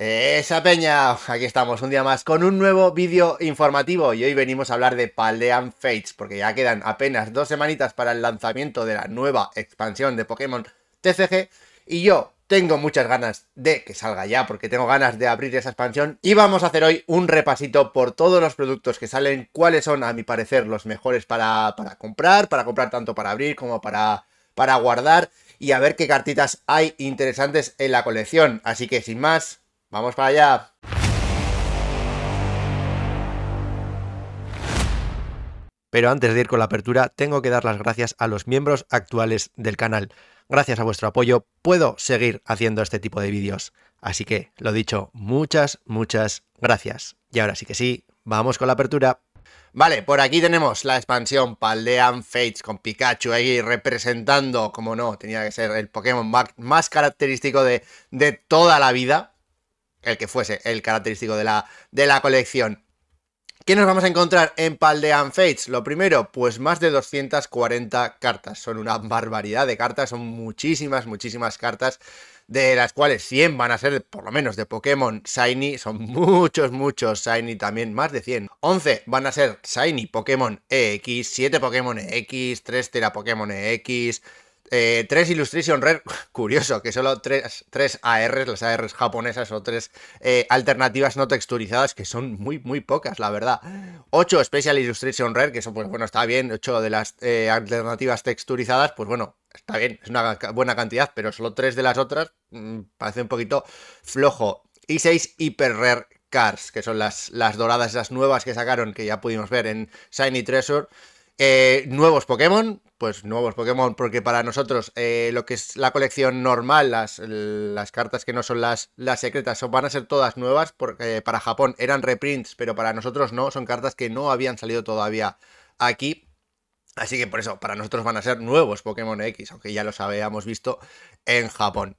Esa peña, aquí estamos un día más con un nuevo vídeo informativo y hoy venimos a hablar de Paldean Fates porque ya quedan apenas dos semanitas para el lanzamiento de la nueva expansión de Pokémon TCG y yo tengo muchas ganas de que salga ya porque tengo ganas de abrir esa expansión y vamos a hacer hoy un repasito por todos los productos que salen, cuáles son a mi parecer los mejores para, para comprar, para comprar tanto para abrir como para, para guardar y a ver qué cartitas hay interesantes en la colección, así que sin más ¡Vamos para allá! Pero antes de ir con la apertura, tengo que dar las gracias a los miembros actuales del canal. Gracias a vuestro apoyo puedo seguir haciendo este tipo de vídeos. Así que, lo dicho, muchas, muchas gracias. Y ahora sí que sí, vamos con la apertura. Vale, por aquí tenemos la expansión Paldean Fates con Pikachu ahí representando, como no, tenía que ser el Pokémon más característico de, de toda la vida el que fuese, el característico de la, de la colección. ¿Qué nos vamos a encontrar en Paldean Fates? Lo primero, pues más de 240 cartas. Son una barbaridad de cartas, son muchísimas, muchísimas cartas, de las cuales 100 van a ser, por lo menos, de Pokémon Shiny. Son muchos, muchos Shiny también, más de 100. 11 van a ser Shiny Pokémon EX, 7 Pokémon EX, 3 Tera Pokémon EX... 3 eh, Illustration Rare, curioso, que solo 3 tres ARs, las ARs japonesas o tres eh, alternativas no texturizadas, que son muy, muy pocas, la verdad. Ocho Special Illustration Rare, que son, pues bueno, está bien, ocho de las eh, alternativas texturizadas, pues bueno, está bien, es una buena cantidad, pero solo tres de las otras mm, parece un poquito flojo. Y seis Hyper Rare Cars, que son las, las doradas, las nuevas que sacaron, que ya pudimos ver en Shiny Treasure. Eh, nuevos Pokémon, pues nuevos Pokémon, porque para nosotros eh, lo que es la colección normal, las, cartas que no son las, secretas, van a ser todas nuevas, porque para Japón eran reprints, pero para nosotros no, son cartas que no habían salido todavía aquí. Así que por eso, para nosotros van a ser nuevos Pokémon X, aunque ya los habíamos visto en Japón.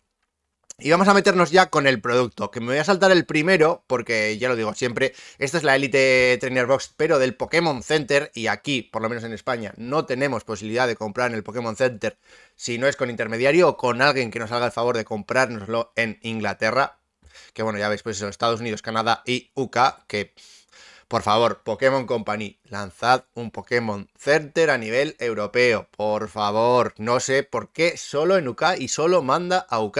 Y vamos a meternos ya con el producto, que me voy a saltar el primero, porque ya lo digo siempre, esta es la Elite Trainer Box, pero del Pokémon Center, y aquí, por lo menos en España, no tenemos posibilidad de comprar en el Pokémon Center si no es con intermediario o con alguien que nos haga el favor de comprárnoslo en Inglaterra, que bueno, ya veis, pues eso, Estados Unidos, Canadá y UK, que... Por favor, Pokémon Company, lanzad un Pokémon Center a nivel europeo. Por favor, no sé por qué solo en UK y solo manda a UK.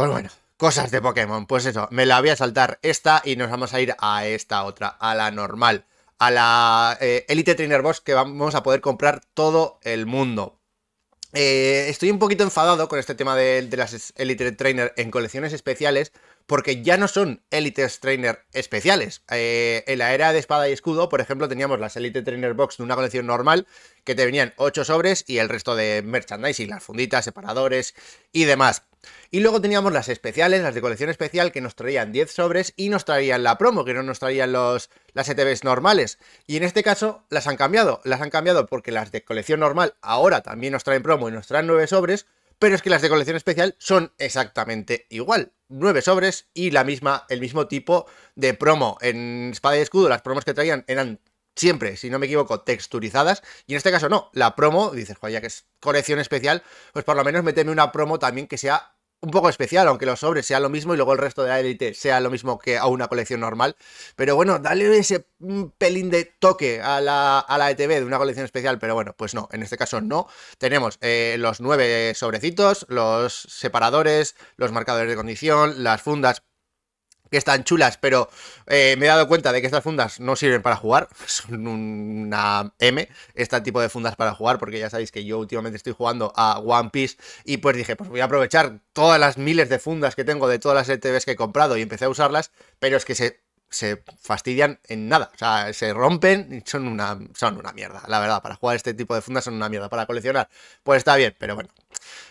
Pues bueno, cosas de Pokémon. Pues eso, me la voy a saltar esta y nos vamos a ir a esta otra, a la normal. A la eh, Elite Trainer Box que vamos a poder comprar todo el mundo. Eh, estoy un poquito enfadado con este tema de, las Elite Trainer en colecciones especiales, porque ya no son Elite Trainer especiales. Eh, en la era de espada y escudo, por ejemplo, teníamos las Elite Trainer Box de una colección normal, que te venían 8 sobres y el resto de merchandising, las funditas, separadores y demás. Y luego teníamos las especiales, las de colección especial, que nos traían 10 sobres y nos traían la promo, que no nos traían los, las ETBs normales. Y en este caso las han cambiado. Las han cambiado porque las de colección normal ahora también nos traen promo y nos traen 9 sobres, pero es que las de colección especial son exactamente igual. 9 sobres y la misma, el mismo tipo de promo. En Espada y Escudo las promos que traían eran siempre, si no me equivoco, texturizadas. Y en este caso no, la promo, dices, joder, ya que es colección especial, pues por lo menos méteme una promo también que sea un poco especial, aunque los sobres sean lo mismo y luego el resto de la élite sea lo mismo que a una colección normal. Pero bueno, dale ese mm, pelín de toque a la, a ETB de una colección especial, pero bueno, pues no, en este caso no. Tenemos eh, los nueve sobrecitos, los separadores, los marcadores de condición, las fundas, que están chulas, pero eh, me he dado cuenta de que estas fundas no sirven para jugar, son una M, este tipo de fundas para jugar, porque ya sabéis que yo últimamente estoy jugando a One Piece y pues dije, pues voy a aprovechar todas las miles de fundas que tengo de todas las ETVs que he comprado y empecé a usarlas, pero es que se, se fastidian en nada, o sea, se rompen y son una, son una mierda, la verdad, para jugar este tipo de fundas son una mierda, para coleccionar, pues está bien, pero bueno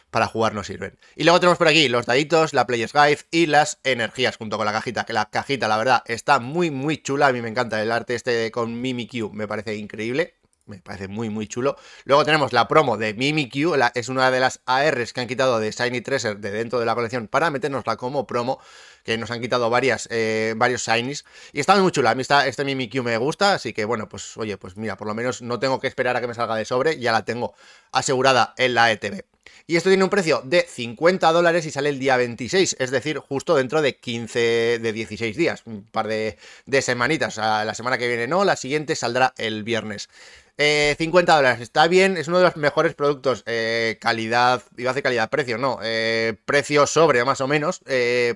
para jugar no sirven. Y luego tenemos por aquí los daditos, la play Guide y las energías junto con la cajita, que la cajita la verdad está muy muy chula, a mí me encanta el arte este con Mimikyu, me parece increíble. Me parece muy, muy chulo. Luego tenemos la promo de Mimikyu. es una de las ARs que han quitado de Shiny Treasure de dentro de la colección para meternosla como promo. Que nos han quitado varias, eh, varios Shinies. Y está muy chula. A mí está, este Mimikyu me gusta. Así que bueno, pues oye, pues mira, por lo menos no tengo que esperar a que me salga de sobre. Ya la tengo asegurada en la ETV. Y esto tiene un precio de 50 dólares y sale el día 26, es decir, justo dentro de 15, de 16 días, un par de, semanitas. la semana que viene no, la siguiente saldrá el viernes. 50 eh, dólares, está bien, es uno de los mejores productos. Eh, calidad, iba a decir calidad-precio, no. Eh, precio sobre, más o menos,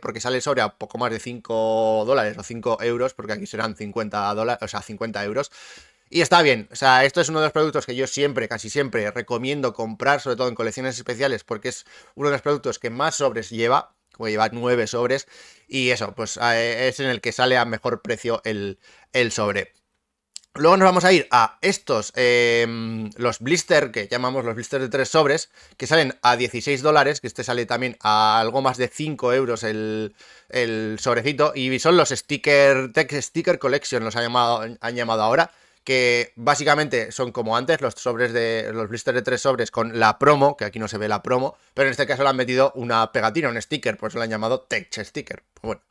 porque sale sobre a poco más de 5 dólares o 5 euros, porque aquí serán 50 dólares, o sea, 50 euros. Y está bien, o sea, esto es uno de los productos que yo siempre, casi siempre, recomiendo comprar, sobre todo en colecciones especiales, porque es uno de los productos que más sobres lleva, como lleva nueve sobres, y eso, pues e, es en el que sale a mejor precio el, sobre. Luego nos vamos a ir a estos, em, los blister, que llamamos los blister de tres sobres, que salen a 16 dólares, que este sale también a algo más de 5 euros el, sobrecito, y son los sticker, Tech Sticker Collection, los llamado, han llamado ahora, que básicamente son como antes, los sobres de los blisters de tres sobres con la promo, que aquí no se ve la promo, pero en este caso le han metido una pegatina, un sticker, por eso le han llamado Tech Sticker. Pues bueno,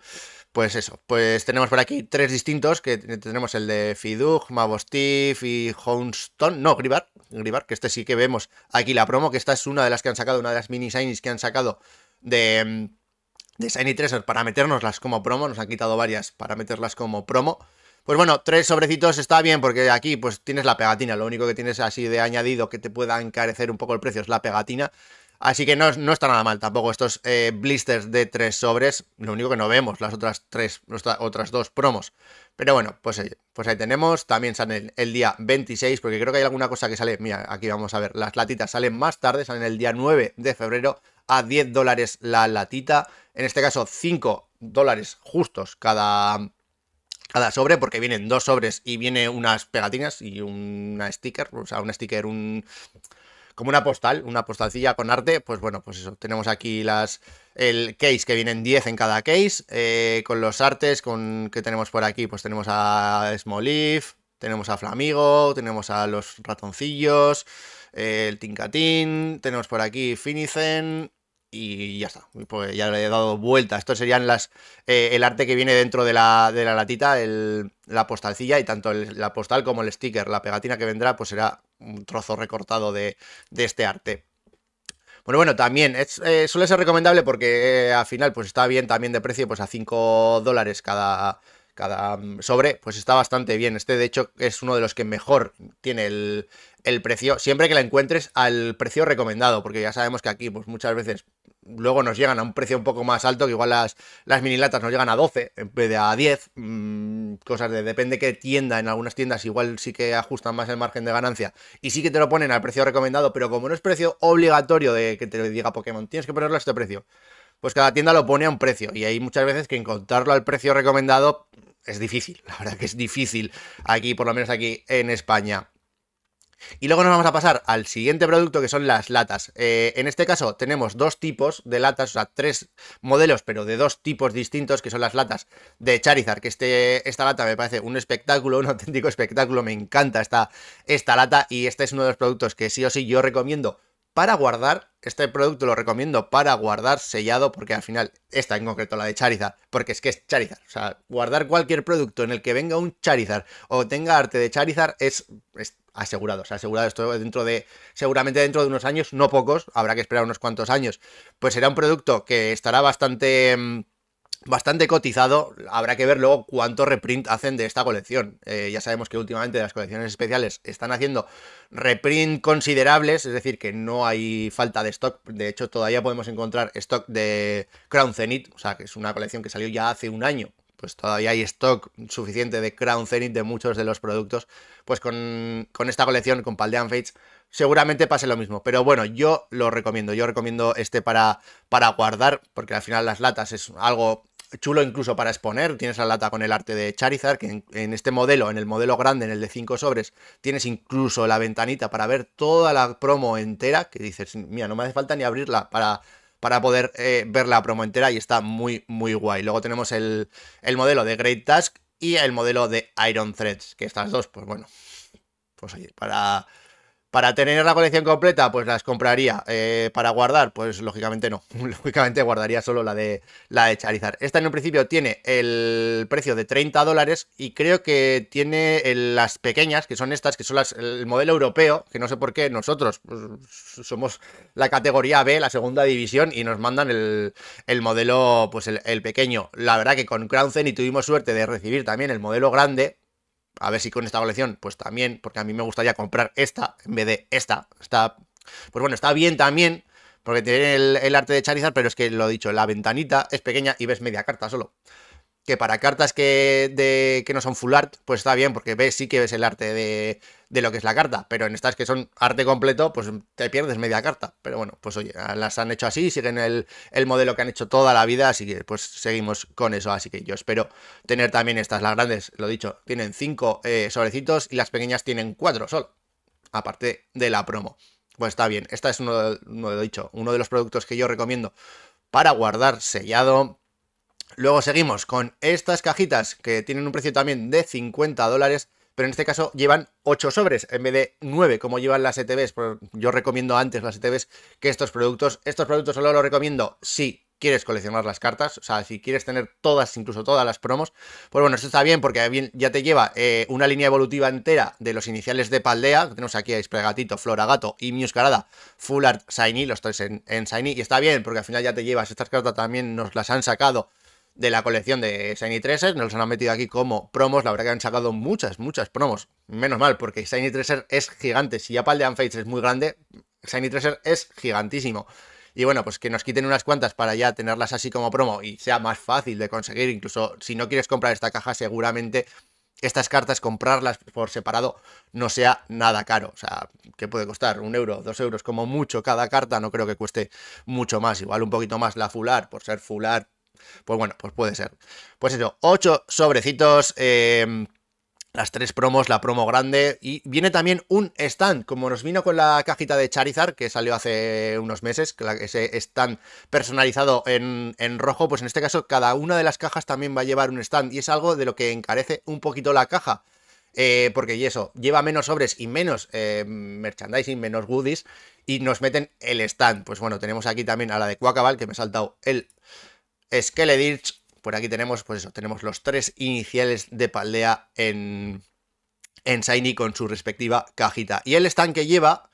pues eso, pues tenemos por aquí tres distintos, que tenemos el de Fidug, Mavostif y Hounston. no, Gribar, Gribar, que este sí que vemos aquí la promo, que esta es una de las que han sacado, una de las mini signs que han sacado de, mm, de Shiny Tresor para meternoslas como promo, nos han quitado varias para meterlas como promo, pues bueno, tres sobrecitos está bien porque aquí pues tienes la pegatina. Lo único que tienes así de añadido que te pueda encarecer un poco el precio es la pegatina. Así que no, no está nada mal tampoco estos eh, blisters de tres sobres. Lo único que no vemos las otras tres, otras dos promos. Pero bueno, pues, eh, pues ahí tenemos. También salen el día 26, porque creo que hay alguna cosa que sale. Mira, aquí vamos a ver. Las latitas salen más tarde, salen el día 9 de febrero a 10 dólares la latita. En este caso, 5 dólares justos cada cada sobre, porque vienen dos sobres y viene unas pegatinas y una sticker, o sea, un sticker, un como una postal, una postalcilla con arte, pues bueno, pues eso, tenemos aquí las el case que vienen 10 en cada case, eh, con los artes con que tenemos por aquí, pues tenemos a Smolif, tenemos a Flamigo, tenemos a los ratoncillos, eh, el Tinkatín tenemos por aquí Finicen, y ya está. Pues ya le he dado vuelta. Esto serían las eh, el arte que viene dentro de la, de la latita, el, la postalcilla y tanto la postal como el sticker, la pegatina que vendrá, pues será un trozo recortado de, de este arte. Bueno, bueno, también eh, suele ser recomendable porque eh, al final pues está bien también de precio, pues a 5 dólares cada, cada mm, sobre, pues está bastante bien. Este, de hecho, es uno de los que mejor tiene el, precio, siempre que la encuentres al precio recomendado, porque ya sabemos que aquí, pues muchas veces luego nos llegan a un precio un poco más alto, que igual las, las mini nos llegan a 12 en vez de a 10, mm, cosas de depende qué tienda, en algunas tiendas igual sí que ajustan más el margen de ganancia y sí que te lo ponen al precio recomendado, pero como no es precio obligatorio de que te lo diga Pokémon, tienes que ponerlo a este precio pues cada tienda lo pone a un precio. Y hay muchas veces que encontrarlo al precio recomendado es difícil. La verdad que es difícil aquí, por lo menos aquí en España. Y luego nos vamos a pasar al siguiente producto que son las latas. Eh, en este caso tenemos dos tipos de latas, o sea, tres modelos, pero de dos tipos distintos, que son las latas de Charizard, que este, esta lata me parece un espectáculo, un auténtico espectáculo, me encanta esta, esta lata y este es uno de los productos que sí o sí yo recomiendo para guardar. Este producto lo recomiendo para guardar sellado, porque al final, esta en concreto, la de Charizard, porque es que es Charizard. O sea, guardar cualquier producto en el que venga un Charizard o tenga arte de Charizard es, asegurado. O sea, asegurado esto dentro de, seguramente dentro de unos años, no pocos, habrá que esperar unos cuantos años. Pues será un producto que estará bastante mm, bastante cotizado. Habrá que ver luego cuánto reprint hacen de esta colección. Eh, ya sabemos que últimamente las colecciones especiales están haciendo reprint considerables, es decir, que no hay falta de stock. De hecho, todavía podemos encontrar stock de Crown Zenith, o sea, que es una colección que salió ya hace un año. Pues todavía hay stock suficiente de Crown Zenith de muchos de los productos. Pues con, esta colección, con Paldean Fates, seguramente pase lo mismo. Pero bueno, yo lo recomiendo. Yo recomiendo este para, para guardar, porque al final las latas es algo chulo incluso para exponer. Tienes la lata con el arte de Charizard, que en, este modelo, en el modelo grande, en el de 5 sobres, tienes incluso la ventanita para ver toda la promo entera, que dices, mira, no me hace falta ni abrirla para, para poder eh, ver la promo entera y está muy, muy guay. Luego tenemos el, el modelo de Great Task y el modelo de Iron Threads, que estas dos, pues bueno, pues oye, para para tener la colección completa, pues las compraría. Eh, para guardar, pues lógicamente no. Lógicamente guardaría solo la de, la de Charizard. Esta en un principio tiene el precio de 30 dólares y creo que tiene las pequeñas, que son estas, que son las, el modelo europeo, que no sé por qué nosotros pues, somos la categoría B, la segunda división, y nos mandan el, modelo, pues el, pequeño. La verdad que con Crown y tuvimos suerte de recibir también el modelo grande, a ver si con esta colección, pues también, porque a mí me gustaría comprar esta en vez de esta. Está, pues bueno, está bien también, porque tiene el, arte de charizar, pero es que lo he dicho, la ventanita es pequeña y ves media carta solo. Que para cartas que, de, que no son full art, pues está bien, porque ves, sí que ves el arte de, de lo que es la carta, pero en estas que son arte completo, pues te pierdes media carta. Pero bueno, pues oye, las han hecho así, siguen el, modelo que han hecho toda la vida, así que pues seguimos con eso. Así que yo espero tener también estas, las grandes, lo dicho, tienen 5 eh, sobrecitos y las pequeñas tienen 4 solo, aparte de la promo. Pues está bien, esta es uno de, dicho, uno de los productos que yo recomiendo para guardar sellado, Luego seguimos con estas cajitas que tienen un precio también de 50 dólares pero en este caso llevan 8 sobres en vez de 9 como llevan las ETBs. Yo recomiendo antes las ETBs que estos productos. Estos productos solo los recomiendo si quieres coleccionar las cartas, o sea, si quieres tener todas, incluso todas las promos, pues bueno, esto está bien porque ya te lleva eh, una línea evolutiva entera de los iniciales de Paldea, tenemos aquí a flora Floragato y Muscarada, Full Art, Shiny, los tres en, en Shiny, y está bien porque al final ya te llevas, estas cartas también nos las han sacado de la colección de Shiny 3 Nos los han metido aquí como promos. La verdad que han sacado muchas, muchas promos. Menos mal, porque Shiny 3 es gigante. Si ya de Fates es muy grande, Shiny 3 es gigantísimo. Y bueno, pues que nos quiten unas cuantas para ya tenerlas así como promo y sea más fácil de conseguir. Incluso si no quieres comprar esta caja, seguramente estas cartas, comprarlas por separado, no sea nada caro. O sea, que puede costar? Un euro, dos euros, como mucho cada carta. No creo que cueste mucho más. Igual un poquito más la fular, por ser fular pues bueno, pues puede ser. Pues eso, ocho sobrecitos. Eh, las tres promos, la promo grande y viene también un stand, como nos vino con la cajita de Charizard que salió hace unos meses, ese stand personalizado en, rojo, pues en este caso cada una de las cajas también va a llevar un stand y es algo de lo que encarece un poquito la caja. Eh, porque y eso, lleva menos sobres y menos eh, merchandising, menos goodies y nos meten el stand. Pues bueno, tenemos aquí también a la de Cuacabal que me ha saltado el Skeledirch. Por aquí tenemos, pues eso, tenemos los tres iniciales de Paldea en, en Shiny con su respectiva cajita. Y el stand que lleva,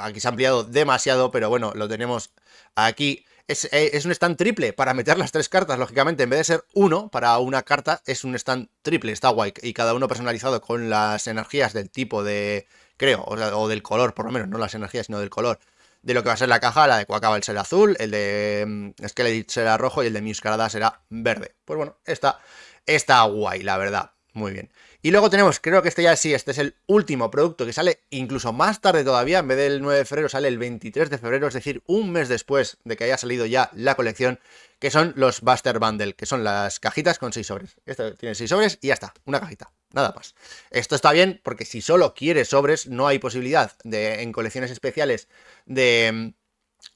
aquí se ha ampliado demasiado, pero bueno, lo tenemos aquí. Eh, es, un stand triple para meter las tres cartas, lógicamente. En vez de ser uno para una carta, es un stand triple, está guay. Y cada uno personalizado con las energías del tipo de, creo, o del color, por lo menos, no las energías, sino del color de lo que va a ser la caja, la de el será azul, el de mm, Skelet será rojo y el de miscarada será verde. Pues bueno, está, está guay, la verdad. Muy bien. Y luego tenemos, creo que este ya sí, este es el último producto que sale incluso más tarde todavía, en vez del 9 de febrero sale el 23 de febrero, es decir, un mes después de que haya salido ya la colección, que son los Buster Bundle, que son las cajitas con 6 sobres. Esto tiene 6 sobres y ya está, una cajita, nada más. Esto está bien porque si solo quieres sobres, no hay posibilidad de en colecciones especiales de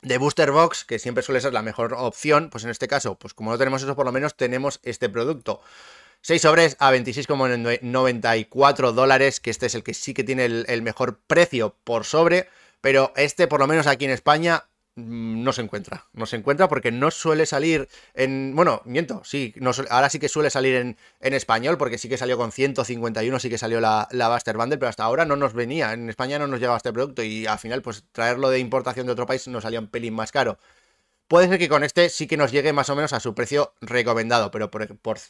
de Booster Box, que siempre suele ser la mejor opción, pues en este caso, pues como no tenemos eso, por lo menos tenemos este producto. 6 sobres a 26,94 dólares, que este es el que sí que tiene el, mejor precio por sobre, pero este por lo menos aquí en España mm, no se encuentra, no se encuentra porque no suele salir en, bueno, miento, sí, no, ahora sí que suele salir en, español porque sí que salió con 151, sí que salió la, la Buster Bundle, pero hasta ahora no nos venía, en España no nos llevaba este producto y al final pues traerlo de importación de otro país nos salía un pelín más caro. Puede ser que con este sí que nos llegue más o menos a su precio recomendado, pero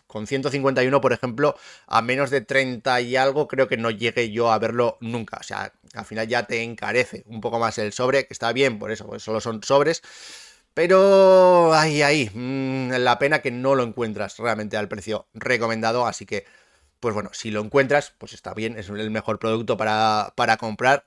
con 151, por ejemplo, a menos de 30 y algo, creo que no llegue yo a verlo nunca. O sea, al final ya te encarece un poco más el sobre, que está bien, por eso, solo son sobres. Pero ahí, ahí, mm, la pena que no lo encuentras realmente al precio recomendado, así que, pues bueno, si lo encuentras, pues está bien, es el mejor producto para, para comprar,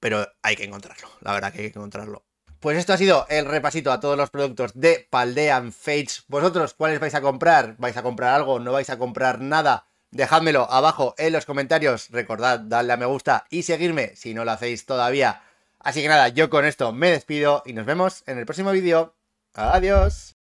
pero hay que encontrarlo, la verdad que hay que encontrarlo. Pues esto ha sido el repasito a todos los productos de Paldean Fates. ¿Vosotros cuáles vais a comprar? ¿Vais a comprar algo? ¿No vais a comprar nada? Dejadmelo abajo en los comentarios. Recordad darle a me gusta y seguirme si no lo hacéis todavía. Así que nada, yo con esto me despido y nos vemos en el próximo vídeo. Adiós.